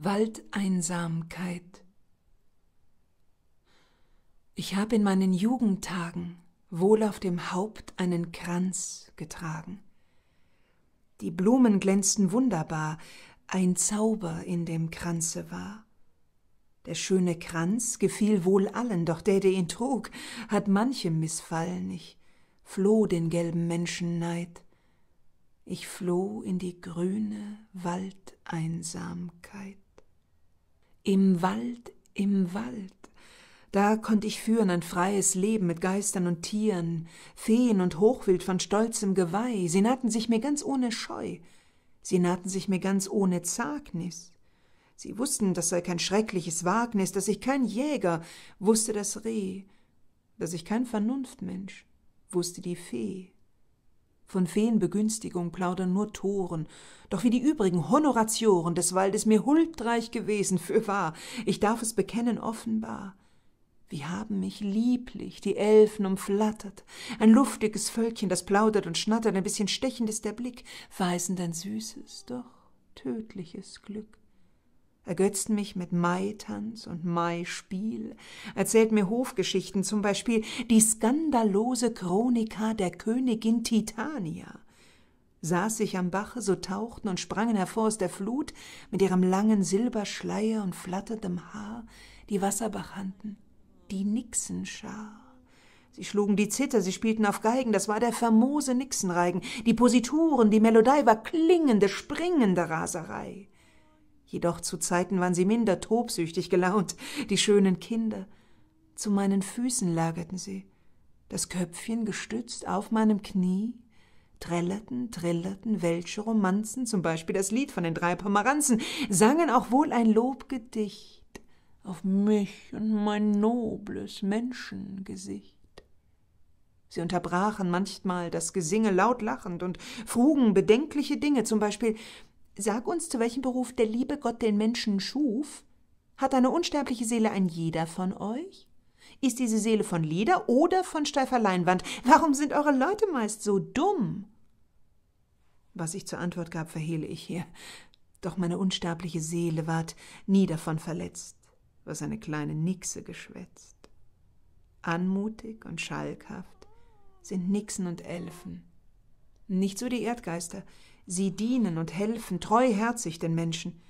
Waldeinsamkeit. Ich habe in meinen Jugendtagen wohl auf dem Haupt einen Kranz getragen. Die Blumen glänzten wunderbar, ein Zauber in dem Kranze war. Der schöne Kranz gefiel wohl allen, doch der, der ihn trug, hat manchem missfallen. Ich floh den gelben Menschenneid. Ich floh in die grüne Waldeinsamkeit. Im Wald, im Wald. Da konnte ich führen ein freies Leben mit Geistern und Tieren, Feen und Hochwild von stolzem Geweih, sie nahten sich mir ganz ohne Scheu, sie nahten sich mir ganz ohne Zagnis. Sie wussten, das sei kein schreckliches Wagnis, dass ich kein Jäger, wusste das Reh, dass ich kein Vernunftmensch, wusste die Fee. Von Feenbegünstigung plaudern nur Toren, doch wie die übrigen Honoratioren des Waldes mir huldreich gewesen, fürwahr, ich darf es bekennen offenbar. Wie haben mich lieblich die Elfen umflattert, ein luftiges Völkchen, das plaudert und schnattert, ein bisschen stechend ist der Blick, weisend ein süßes, doch tödliches Glück ergötzt mich mit Maitanz und Maispiel, erzählt mir Hofgeschichten, zum Beispiel die skandalose Chronika der Königin Titania. Saß ich am Bache, so tauchten und sprangen hervor aus der Flut mit ihrem langen Silberschleier und flatterndem Haar die Wasserbachanten, die Nixenschar. Sie schlugen die Zither, sie spielten auf Geigen, das war der famose Nixenreigen. Die Posituren, die Melodei war klingende, springende Raserei jedoch zu Zeiten waren sie minder tobsüchtig gelaunt, die schönen Kinder. Zu meinen Füßen lagerten sie, das Köpfchen gestützt auf meinem Knie, trällerten, trillerten welche Romanzen, zum Beispiel das Lied von den drei Pomeranzen, sangen auch wohl ein Lobgedicht auf mich und mein nobles Menschengesicht. Sie unterbrachen manchmal das Gesinge laut lachend und frugen bedenkliche Dinge, zum Beispiel Sag uns, zu welchem Beruf der liebe Gott den Menschen schuf? Hat eine unsterbliche Seele ein jeder von euch? Ist diese Seele von Leder oder von steifer Leinwand? Warum sind eure Leute meist so dumm? Was ich zur Antwort gab, verhehle ich hier. Doch meine unsterbliche Seele ward nie davon verletzt, was eine kleine Nixe geschwätzt. Anmutig und schalkhaft sind Nixen und Elfen. Nicht so die Erdgeister, Sie dienen und helfen treuherzig den Menschen.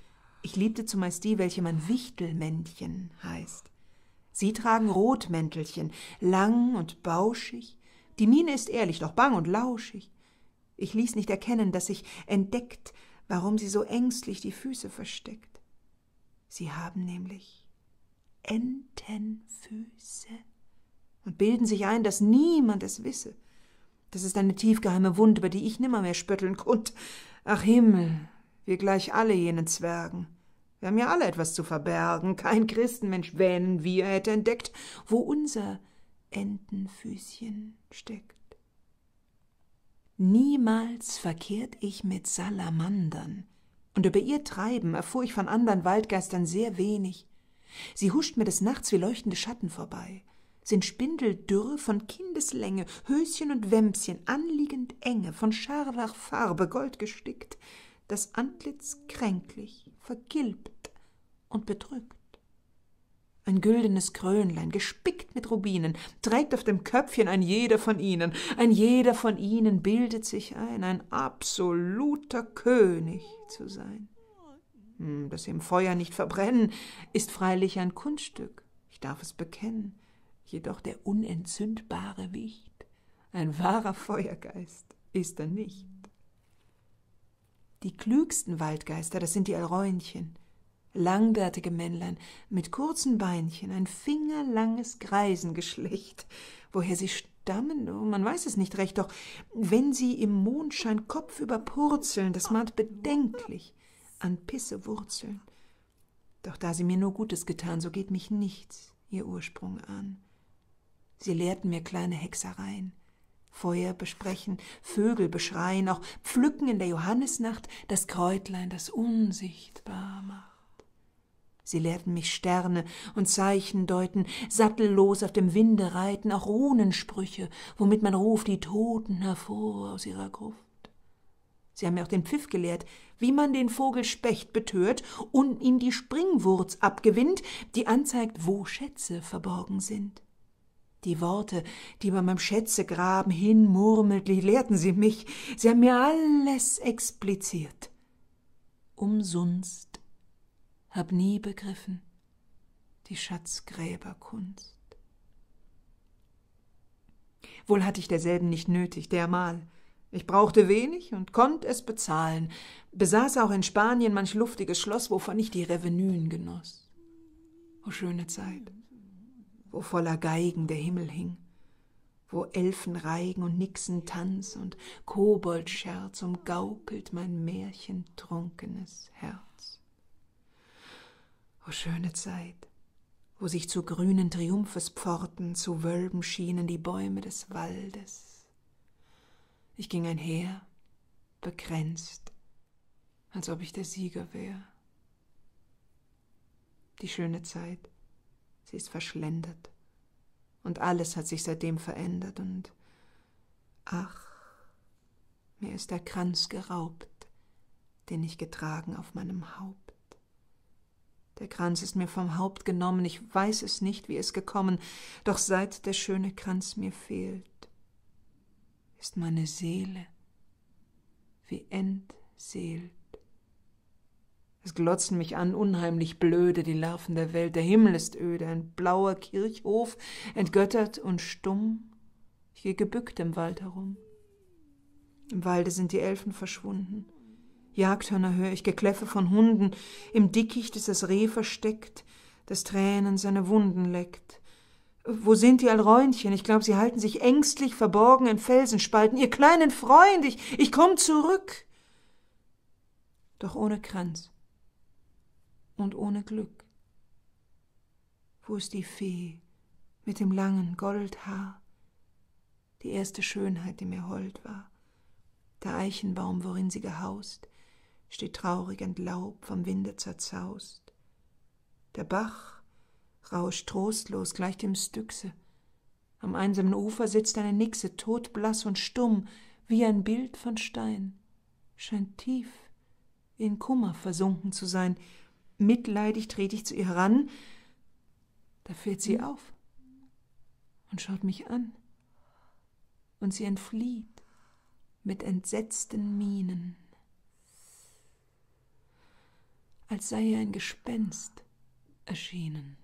Ich liebte zumeist die, welche man Wichtelmännchen heißt. Sie tragen Rotmäntelchen, lang und bauschig. Die Miene ist ehrlich, doch bang und lauschig. Ich ließ nicht erkennen, dass sich entdeckt, warum sie so ängstlich die Füße versteckt. Sie haben nämlich Entenfüße und bilden sich ein, dass niemand es wisse. Das ist eine tiefgeheime Wund, über die ich nimmermehr spötteln konnte. Ach Himmel, wir gleich alle jenen Zwergen. Wir haben ja alle etwas zu verbergen. Kein Christenmensch, wenn wir, hätte entdeckt, wo unser Entenfüßchen steckt. Niemals verkehrt ich mit Salamandern, und über ihr Treiben erfuhr ich von anderen Waldgeistern sehr wenig. Sie huscht mir des Nachts wie leuchtende Schatten vorbei sind Spindeldürre von Kindeslänge, Höschen und Wämschen, anliegend enge, von Scharlachfarbe, goldgestickt, das Antlitz kränklich, vergilbt und bedrückt. Ein güldenes Krönlein, gespickt mit Rubinen, trägt auf dem Köpfchen ein jeder von ihnen, ein jeder von ihnen bildet sich ein, ein absoluter König zu sein. Hm, dass sie im Feuer nicht verbrennen, ist freilich ein Kunststück, ich darf es bekennen, jedoch der unentzündbare Wicht. Ein wahrer Feuergeist ist er nicht. Die klügsten Waldgeister, das sind die Alräunchen, langbärtige Männlein mit kurzen Beinchen, ein fingerlanges Greisengeschlecht. Woher sie stammen, oh, man weiß es nicht recht, doch wenn sie im Mondschein Kopf überpurzeln, das mahnt bedenklich an Pissewurzeln. Doch da sie mir nur Gutes getan, so geht mich nichts ihr Ursprung an. Sie lehrten mir kleine Hexereien. Feuer besprechen, Vögel beschreien, auch pflücken in der Johannisnacht das Kräutlein, das unsichtbar macht. Sie lehrten mich Sterne und Zeichen deuten, sattellos auf dem Winde reiten, auch Runensprüche, womit man ruft die Toten hervor aus ihrer Gruft. Sie haben mir auch den Pfiff gelehrt, wie man den Vogel Specht betört und ihm die Springwurz abgewinnt, die anzeigt, wo Schätze verborgen sind. Die Worte, die bei meinem Schätzegraben hinmurmelt, lehrten sie mich. Sie haben mir alles expliziert. Umsonst hab nie begriffen die Schatzgräberkunst. Wohl hatte ich derselben nicht nötig, dermal. Ich brauchte wenig und konnte es bezahlen, besaß auch in Spanien manch luftiges Schloss, wovon ich die Revenuen genoss. O oh, schöne Zeit! wo voller Geigen der Himmel hing, wo Elfenreigen und Nixentanz und Koboldscherz umgaukelt mein märchentrunkenes Herz. O oh, schöne Zeit, wo sich zu grünen Triumphespforten zu wölben schienen die Bäume des Waldes. Ich ging einher, bekränzt, als ob ich der Sieger wäre. Die schöne Zeit, Sie ist verschlendet. Und alles hat sich seitdem verändert und ach, mir ist der Kranz geraubt, den ich getragen auf meinem Haupt. Der Kranz ist mir vom Haupt genommen, ich weiß es nicht, wie es gekommen, doch seit der schöne Kranz mir fehlt, ist meine Seele wie entseelt es glotzen mich an unheimlich blöde die Larven der Welt. Der Himmel ist öde, ein blauer Kirchhof, entgöttert und stumm. Ich gehe gebückt im Wald herum. Im Walde sind die Elfen verschwunden. Jagdhörner höre ich, Gekläffe von Hunden. Im Dickicht ist das Reh versteckt, das Tränen seine Wunden leckt. Wo sind die Alräunchen? Ich glaube, sie halten sich ängstlich verborgen in Felsenspalten. Ihr kleinen Freund, ich, ich komm zurück. Doch ohne Kranz und ohne Glück. Wo ist die Fee mit dem langen Goldhaar, die erste Schönheit, die mir hold war? Der Eichenbaum, worin sie gehaust, steht traurig entlaub, vom Winde zerzaust. Der Bach rauscht trostlos gleich dem Styxe. Am einsamen Ufer sitzt eine Nixe, todblass und stumm, wie ein Bild von Stein, scheint tief in Kummer versunken zu sein, Mitleidig trete ich zu ihr heran. Da fährt sie auf und schaut mich an. Und sie entflieht mit entsetzten Mienen, als sei ihr ein Gespenst erschienen.